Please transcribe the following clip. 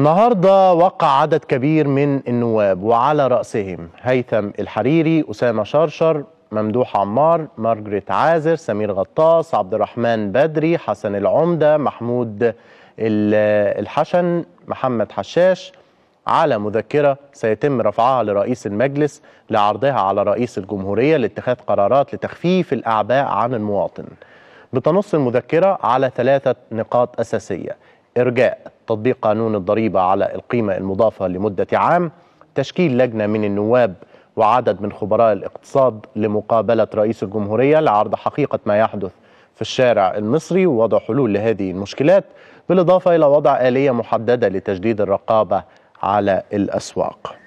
النهارده وقع عدد كبير من النواب وعلى رأسهم هيثم الحريري، أسامة شرشر، ممدوح عمار، مارجريت عازر، سمير غطاس، عبد الرحمن بدري، حسن العمدة، محمود الحشن، محمد حشاش على مذكرة سيتم رفعها لرئيس المجلس لعرضها على رئيس الجمهورية لاتخاذ قرارات لتخفيف الأعباء عن المواطن. بتنص المذكرة على ثلاثة نقاط أساسية إرجاء تطبيق قانون الضريبة على القيمة المضافة لمدة عام تشكيل لجنة من النواب وعدد من خبراء الاقتصاد لمقابلة رئيس الجمهورية لعرض حقيقة ما يحدث في الشارع المصري ووضع حلول لهذه المشكلات بالإضافة إلى وضع آلية محددة لتجديد الرقابة على الأسواق